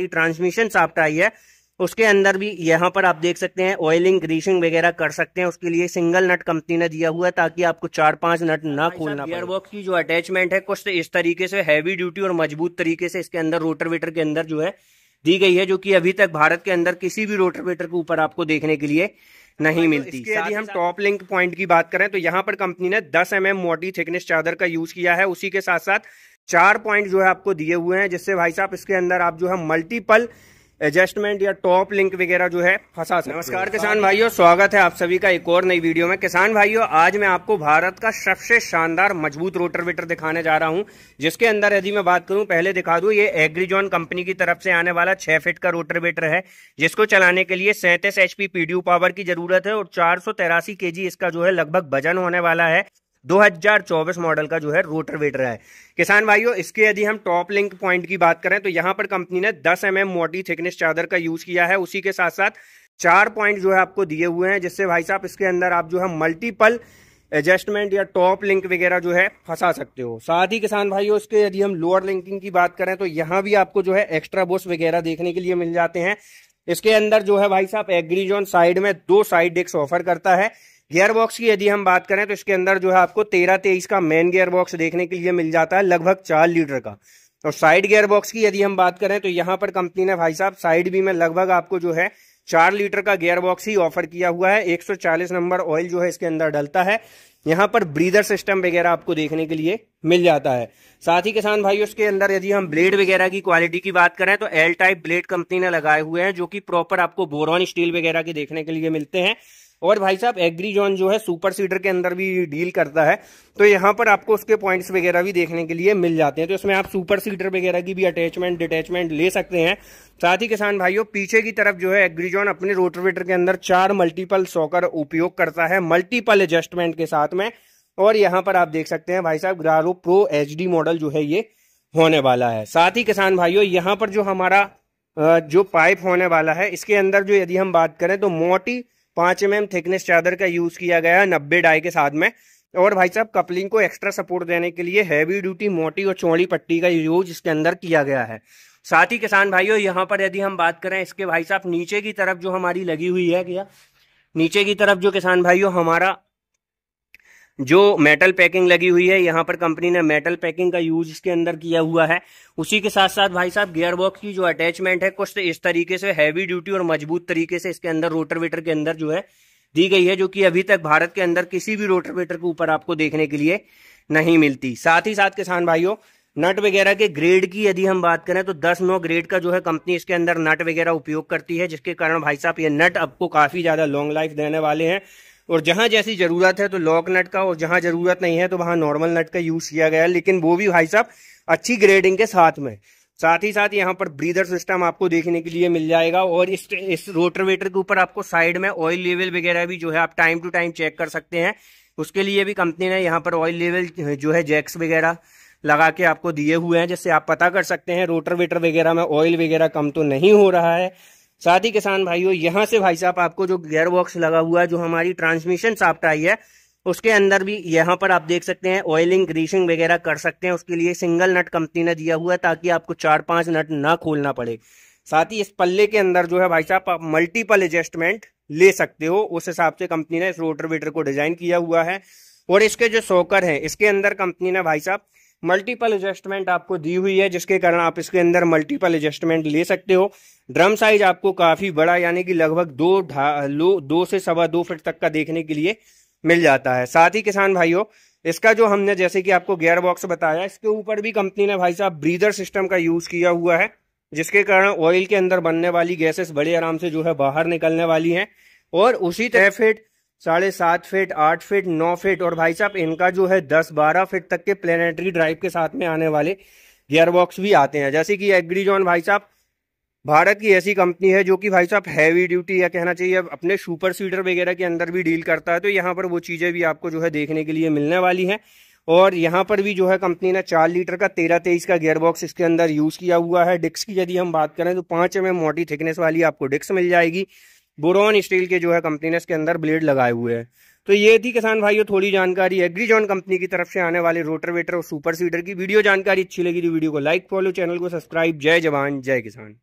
transmission soft आई है उसके अंदर भी यहाँ पर आप देख सकते हैं ऑयलिंग ग्रीसिंग वगैरह कर सकते हैं उसके लिए सिंगल नट कंपनी ने दिया हुआ है ताकि आपको चार पांच नट ना खोलना पड़े बॉक्स की जो अटैचमेंट है कुछ तो इस तरीके से हैवी ड्यूटी और मजबूत तरीके से इसके अंदर रोटरवेटर के अंदर जो है दी गई है जो कि अभी तक भारत के अंदर किसी भी रोटरवेटर के ऊपर आपको देखने के लिए नहीं तो मिलती यदि हम टॉप लिंक पॉइंट की बात करें तो यहाँ पर कंपनी ने 10 एम mm मोटी थिकनेस चादर का यूज किया है उसी के साथ साथ चार पॉइंट जो है आपको दिए हुए हैं जिससे भाई साहब इसके अंदर आप जो है मल्टीपल एडजस्टमेंट या टॉप लिंक वगैरह जो है फंसा सकते नमस्कार किसान भाइयों स्वागत है आप सभी का एक और नई वीडियो में किसान भाइयों आज मैं आपको भारत का सबसे शानदार मजबूत रोटरवेटर दिखाने जा रहा हूं जिसके अंदर यदि मैं बात करूं पहले दिखा दूं ये एग्रीजॉन कंपनी की तरफ से आने वाला छह फिट का रोटरवेटर है जिसको चलाने के लिए सैंतीस एचपी पीडीयू पावर की जरूरत है और चार सौ इसका जो है लगभग वजन होने वाला है 2024 मॉडल का जो है रोटर वेटर है किसान भाइयों इसके यदि हम टॉप लिंक पॉइंट की बात करें तो यहां पर कंपनी ने 10 एम mm मोटी थिकनेस चादर का यूज किया है उसी के साथ साथ चार पॉइंट जो है आपको दिए हुए हैं जिससे भाई साहब इसके अंदर आप जो है मल्टीपल एडजस्टमेंट या टॉप लिंक वगैरह जो है फंसा सकते हो साथ ही किसान भाइयों इसके यदि हम लोअर लिंकिंग की बात करें तो यहाँ भी आपको जो है एक्स्ट्रा बोस वगैरह देखने के लिए मिल जाते हैं इसके अंदर जो है भाई साहब एग्रीजोन साइड में दो साइड डिस्क ऑफर करता है गियर बॉक्स की यदि हम बात करें तो इसके अंदर जो है आपको तेरह तेईस का मेन गियर बॉक्स देखने के लिए मिल जाता है लगभग चार लीटर का और साइड गियर बॉक्स की यदि हम बात करें तो यहाँ पर कंपनी ने भाई साहब साइड भी में लगभग आपको जो है चार लीटर का गियर बॉक्स ही ऑफर किया हुआ है 140 नंबर ऑयल जो है इसके अंदर डलता है यहाँ पर ब्रीदर सिस्टम वगैरह आपको देखने के लिए मिल जाता है साथ ही किसान भाई उसके अंदर यदि हम ब्लेड वगैरह की क्वालिटी की बात करें तो एल टाइप ब्लेड कंपनी ने लगाए हुए हैं जो कि प्रॉपर आपको बोरॉन स्टील वगैरह के देखने के लिए मिलते हैं और भाई साहब एग्री जोन जो है सुपर सीडर के अंदर भी डील करता है तो यहाँ पर आपको उसके पॉइंट्स वगैरह भी देखने के लिए मिल जाते हैं तो इसमें आप सुपर सीटर वगैरह की भी अटैचमेंट डिटैचमेंट ले सकते हैं साथ ही किसान भाइयों पीछे की तरफ जो है एग्रीजॉन अपने रोटरवेटर के अंदर चार मल्टीपल सॉकर उपयोग करता है मल्टीपल एडजस्टमेंट के साथ में और यहाँ पर आप देख सकते हैं भाई साहब ग्रारो प्रो एच मॉडल जो है ये होने वाला है साथ ही किसान भाइयों यहाँ पर जो हमारा जो पाइप होने वाला है इसके अंदर जो यदि हम बात करें तो मोटी पांच एम एम थिकनेस चादर का यूज़ किया गया नब्बे डाई के साथ में और भाई साहब कपलिंग को एक्स्ट्रा सपोर्ट देने के लिए हैवी ड्यूटी मोटी और चौड़ी पट्टी का यूज इसके अंदर किया गया है साथ ही किसान भाइयों यहाँ पर यदि हम बात करें इसके भाई साहब नीचे की तरफ जो हमारी लगी हुई है क्या नीचे की तरफ जो किसान भाइयों हमारा जो मेटल पैकिंग लगी हुई है यहाँ पर कंपनी ने मेटल पैकिंग का यूज इसके अंदर किया हुआ है उसी के साथ साथ भाई साहब गियर बॉक्स की जो अटैचमेंट है कुछ इस तरीके से हैवी ड्यूटी और मजबूत तरीके से इसके अंदर रोटरवेटर के अंदर जो है दी गई है जो कि अभी तक भारत के अंदर किसी भी रोटरवेटर के ऊपर आपको देखने के लिए नहीं मिलती साथ ही साथ किसान भाइयों नट वगैरह के ग्रेड की यदि हम बात करें तो दस नौ ग्रेड का जो है कंपनी इसके अंदर नट वगैरह उपयोग करती है जिसके कारण भाई साहब ये नट आपको काफी ज्यादा लॉन्ग लाइफ देने वाले हैं और जहाँ जैसी ज़रूरत है तो लॉक नट का और जहाँ ज़रूरत नहीं है तो वहाँ नॉर्मल नट का यूज़ किया गया है लेकिन वो भी भाई साहब अच्छी ग्रेडिंग के साथ में साथ ही साथ यहाँ पर ब्रीदर सिस्टम आपको देखने के लिए मिल जाएगा और इस इस रोटरवेटर के ऊपर आपको साइड में ऑयल लेवल वगैरह भी जो है आप टाइम टू टाइम चेक कर सकते हैं उसके लिए भी कंपनी ने यहाँ पर ऑयल लेवल जो है जैक्स वगैरह लगा के आपको दिए हुए हैं जिससे आप पता कर सकते हैं रोटर वेटर वगैरह में ऑयल वगैरह कम तो नहीं हो रहा है साथ ही किसान भाइयों यहाँ से भाई साहब आपको जो गेयर बॉक्स लगा हुआ है जो हमारी ट्रांसमिशन साफ्ट आई है उसके अंदर भी यहाँ पर आप देख सकते हैं ऑयलिंग ग्रीसिंग वगैरह कर सकते हैं उसके लिए सिंगल नट कंपनी ने दिया हुआ है ताकि आपको चार पांच नट ना खोलना पड़े साथ ही इस पल्ले के अंदर जो है भाई साहब आप मल्टीपल एडजस्टमेंट ले सकते हो उस हिसाब से कंपनी ने इस रोटर वेटर को डिजाइन किया हुआ है और इसके जो सोकर है इसके अंदर कंपनी ने भाई साहब मल्टीपल एडजस्टमेंट आपको दी हुई है जिसके कारण आप इसके अंदर मल्टीपल एडजस्टमेंट ले सकते हो ड्रम साइज आपको काफी बड़ा यानी कि लगभग दो लो दो से सवा दो फिट तक का देखने के लिए मिल जाता है साथ ही किसान भाइयों इसका जो हमने जैसे कि आपको गेयर बॉक्स बताया इसके ऊपर भी कंपनी ने भाई साहब ब्रीदर सिस्टम का यूज किया हुआ है जिसके कारण ऑयल के अंदर बनने वाली गैसेस बड़े आराम से जो है बाहर निकलने वाली है और उसी तरह फिट साढ़े सात फिट आठ फिट नौ फिट और भाई साहब इनका जो है दस बारह फिट तक के प्लेनेटरी ड्राइव के साथ में आने वाले गियरबॉक्स भी आते हैं जैसे कि एग्रीजॉन भाई साहब भारत की ऐसी कंपनी है जो कि भाई साहब हैवी ड्यूटी या कहना चाहिए अपने सुपर सीडर वगैरह के अंदर भी डील करता है तो यहाँ पर वो चीज़ें भी आपको जो है देखने के लिए मिलने वाली हैं और यहाँ पर भी जो है कंपनी ने चार लीटर का तेरह तेईस का गियरबॉक्स इसके अंदर यूज़ किया हुआ है डिस्क की यदि हम बात करें तो पाँच एम मोटी थिकनेस वाली आपको डिस्क मिल जाएगी बोरोन स्टील के जो है कंपनी ने इसके अंदर ब्लेड लगाए हुए हैं तो ये थी किसान भाइयों थोड़ी जानकारी एग्रीजॉन कंपनी की तरफ से आने वाले रोटर वेटर और सुपर सीडर की वीडियो जानकारी अच्छी लगी थी तो वीडियो को लाइक फॉलो चैनल को सब्सक्राइब जय जवान जय किसान